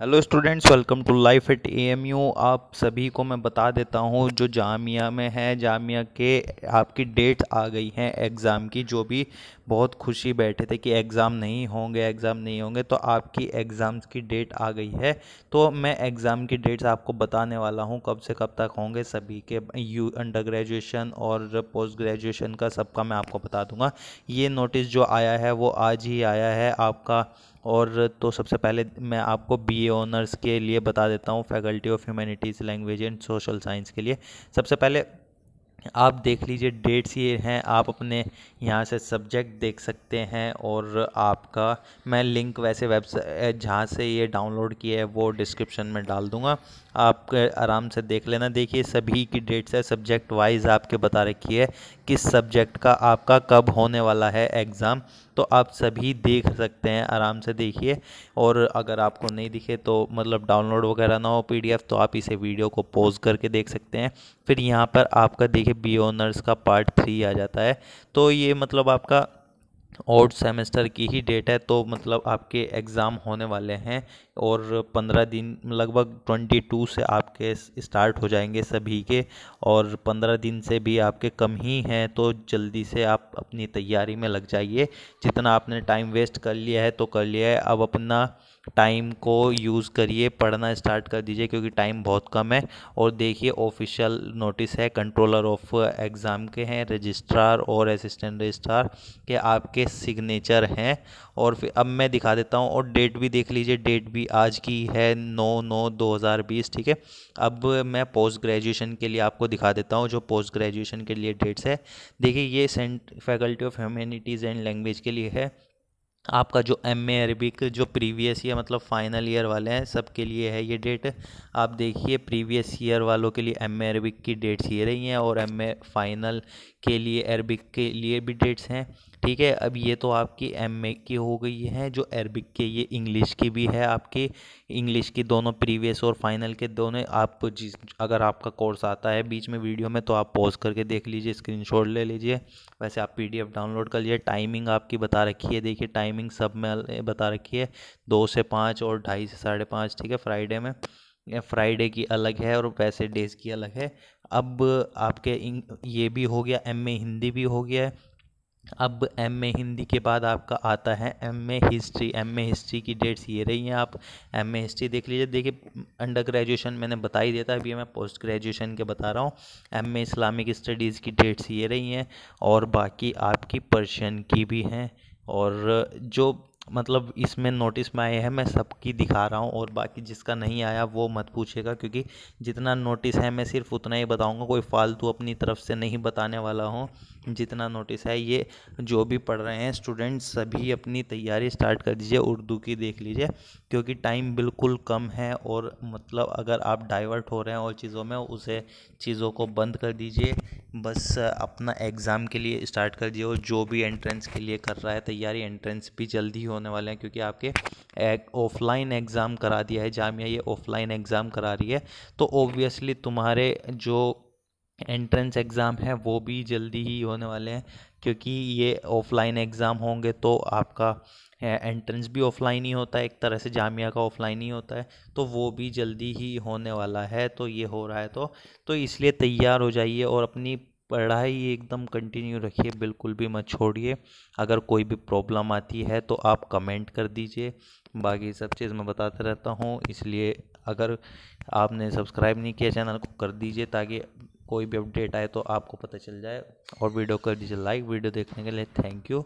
hello students welcome to life at AMU आप सभी को मैं बता देता हूँ जो जामिया में है जामिया के आपकी डेट आ गई हैं एग्ज़ाम की जो भी बहुत खुशी बैठे थे कि एग्ज़ाम नहीं होंगे एग्ज़ाम नहीं होंगे तो आपकी एग्ज़ाम्स की डेट आ गई है तो मैं एग्ज़ाम की डेट्स आपको बताने वाला हूँ कब से कब तक होंगे सभी के यू अंडर ग्रेजुएशन और पोस्ट ग्रेजुएशन का सबका मैं आपको बता दूँगा ये नोटिस जो आया है वो आज ही आया है आपका और तो सबसे पहले मैं आपको ए ऑनर्स के लिए बता देता हूँ faculty of humanities language and social science के लिए सबसे पहले आप देख लीजिए डेट्स ये हैं आप अपने यहाँ से सब्जेक्ट देख सकते हैं और आपका मैं लिंक वैसे वेबसाइट जहाँ से ये डाउनलोड किया है वो डिस्क्रिप्शन में डाल दूँगा आप आराम से देख लेना देखिए सभी की डेट्स है सब्जेक्ट वाइज आपके बता रखी है किस सब्जेक्ट का आपका कब होने वाला है एग्ज़ाम तो आप सभी देख सकते हैं आराम से देखिए और अगर आपको नहीं दिखे तो मतलब डाउनलोड वगैरह ना हो पीडीएफ तो आप इसे वीडियो को पॉज करके देख सकते हैं फिर यहाँ पर आपका देखिए बी ऑनर्स का पार्ट थ्री आ जाता है तो ये मतलब आपका और सेमेस्टर की ही डेट है तो मतलब आपके एग्ज़ाम होने वाले हैं और पंद्रह दिन लगभग ट्वेंटी टू से आपके स्टार्ट हो जाएंगे सभी के और पंद्रह दिन से भी आपके कम ही हैं तो जल्दी से आप अपनी तैयारी में लग जाइए जितना आपने टाइम वेस्ट कर लिया है तो कर लिया है अब अपना टाइम को यूज़ करिए पढ़ना स्टार्ट कर दीजिए क्योंकि टाइम बहुत कम है और देखिए ऑफिशियल नोटिस है कंट्रोलर ऑफ एग्ज़ाम के हैं रजिस्ट्रार और असिस्टेंट रजिस्ट्रार के आपके सिग्नेचर हैं और फिर अब मैं दिखा देता हूँ और डेट भी देख लीजिए डेट भी आज की है नौ नौ दो हज़ार बीस ठीक है अब मैं पोस्ट ग्रेजुएशन के लिए आपको दिखा देता हूँ जो पोस्ट ग्रेजुएशन के लिए डेट्स है देखिए ये sent faculty of humanities and language के लिए है आपका जो एम ए अरबिक जो प्रीवियस ईयर मतलब फाइनल ईयर वाले हैं सबके लिए है ये डेट आप देखिए प्रीवियस ईयर वालों के लिए एम ए अरबिक की डेट्स ये रही हैं और एम ए फाइनल के लिए अरबिक के लिए भी डेट्स हैं ठीक है अब ये तो आपकी एम ए की हो गई है जो अरबिक के ये इंग्लिश की भी है आपकी इंग्लिश की दोनों प्रीवियस और फाइनल के दोनों आप जिस अगर आपका कोर्स आता है बीच में वीडियो में तो आप पॉज करके देख लीजिए स्क्रीनशॉट ले लीजिए वैसे आप पीडीएफ डाउनलोड कर लीजिए टाइमिंग आपकी बता रखी है देखिए टाइमिंग सब में बता रखी है दो से पाँच और ढाई से साढ़े पाँच ठीक है फ्राइडे में फ्राइडे की अलग है और वैसे डेज़ की अलग है अब आपके ये भी हो गया एम ए हिंदी भी हो गया है अब एम ए हिंदी के बाद आपका आता है M A history M A history की डेट्स ये रही हैं आप एम ए हिस्ट्री देख लीजिए देखिए अंडर ग्रेजुएशन मैंने बता ही दिया था अभी मैं पोस्ट ग्रेजुएशन के बता रहा हूँ एम ए इस्लामिक स्टडीज़ की डेट्स ये रही हैं और बाकी आपकी पर्शियन की भी हैं और जो मतलब इसमें नोटिस में आए हैं मैं सबकी दिखा रहा हूँ और बाकी जिसका नहीं आया वो मत पूछेगा क्योंकि जितना नोटिस है मैं सिर्फ उतना ही बताऊँगा कोई फालतू अपनी तरफ से नहीं बताने वाला हूँ जितना नोटिस है ये जो भी पढ़ रहे हैं स्टूडेंट्स सभी अपनी तैयारी स्टार्ट कर दीजिए उर्दू की देख लीजिए क्योंकि टाइम बिल्कुल कम है और मतलब अगर आप डाइवर्ट हो रहे हैं और चीज़ों में उसे चीज़ों को बंद कर दीजिए बस अपना एग्ज़ाम के लिए स्टार्ट कर दिए और जो भी एंट्रेंस के लिए कर रहा है तैयारी एंट्रेंस भी जल्दी होने वाले हैं क्योंकि आपके ऑफलाइन एग्ज़ाम करा दिया है जामिया ये ऑफलाइन एग्ज़ाम करा रही है तो ओबियसली तुम्हारे जो एंट्रेंस एग्ज़ाम है वो भी जल्दी ही होने वाले हैं क्योंकि ये ऑफलाइन एग्ज़ाम होंगे तो आपका एंट्रेंस भी ऑफलाइन ही होता है एक तरह से जामिया का ऑफलाइन ही होता है तो वो भी जल्दी ही होने वाला है तो ये हो रहा है तो तो इसलिए तैयार हो जाइए और अपनी पढ़ाई एकदम कंटिन्यू रखिए बिल्कुल भी मत छोड़िए अगर कोई भी प्रॉब्लम आती है तो आप कमेंट कर दीजिए बाकी सब चीज़ मैं बताते रहता हूँ इसलिए अगर आपने सब्सक्राइब नहीं किया चैनल को कर दीजिए ताकि कोई भी अपडेट आए तो आपको पता चल जाए और वीडियो कर दीजिए लाइक वीडियो देखने के लिए थैंक यू